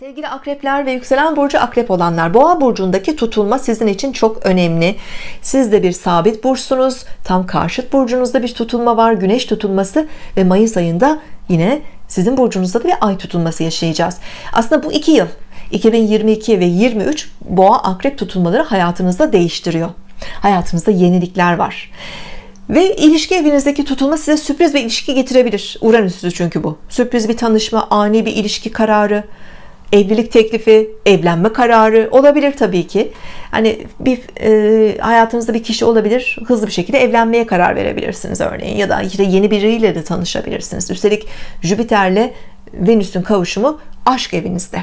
Sevgili akrepler ve yükselen burcu akrep olanlar boğa burcundaki tutulma sizin için çok önemli. Siz de bir sabit burçsunuz. Tam karşıt burcunuzda bir tutulma var. Güneş tutulması ve Mayıs ayında yine sizin burcunuzda da bir ay tutulması yaşayacağız. Aslında bu iki yıl 2022 ve 23 boğa akrep tutulmaları hayatınızda değiştiriyor. Hayatınızda yenilikler var. Ve ilişki evinizdeki tutulma size sürpriz bir ilişki getirebilir. Uranüs'ü çünkü bu. Sürpriz bir tanışma, ani bir ilişki kararı, evlilik teklifi, evlenme kararı olabilir tabii ki. Hani bir e, hayatınızda bir kişi olabilir, hızlı bir şekilde evlenmeye karar verebilirsiniz örneğin ya da işte yeni biriyle de tanışabilirsiniz. Üstelik Jüpiter'le Venüs'ün kavuşumu aşk evinizde.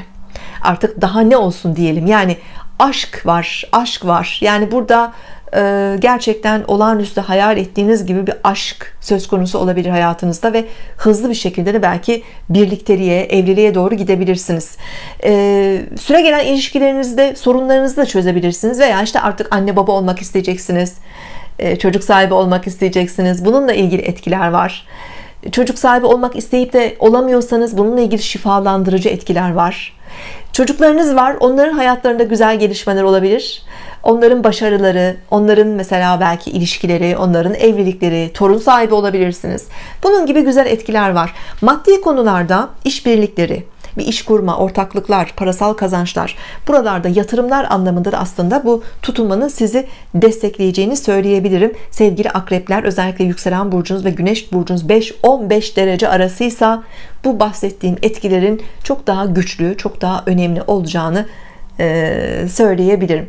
Artık daha ne olsun diyelim. Yani aşk var, aşk var. Yani burada e, gerçekten olağanüstü hayal ettiğiniz gibi bir aşk söz konusu olabilir hayatınızda ve hızlı bir şekilde de belki birlikteliğe, evliliğe doğru gidebilirsiniz. E, süre gelen ilişkilerinizde sorunlarınızı da çözebilirsiniz veya işte artık anne baba olmak isteyeceksiniz, e, çocuk sahibi olmak isteyeceksiniz. Bununla ilgili etkiler var. Çocuk sahibi olmak isteyip de olamıyorsanız bununla ilgili şifalandırıcı etkiler var. Çocuklarınız var. Onların hayatlarında güzel gelişmeler olabilir. Onların başarıları, onların mesela belki ilişkileri, onların evlilikleri, torun sahibi olabilirsiniz. Bunun gibi güzel etkiler var. Maddi konularda işbirlikleri, bir iş kurma, ortaklıklar, parasal kazançlar. Buralarda yatırımlar anlamında da aslında bu tutunmanın sizi destekleyeceğini söyleyebilirim. Sevgili akrepler özellikle yükselen burcunuz ve güneş burcunuz 5-15 derece arasıysa bu bahsettiğim etkilerin çok daha güçlü, çok daha önemli olacağını söyleyebilirim.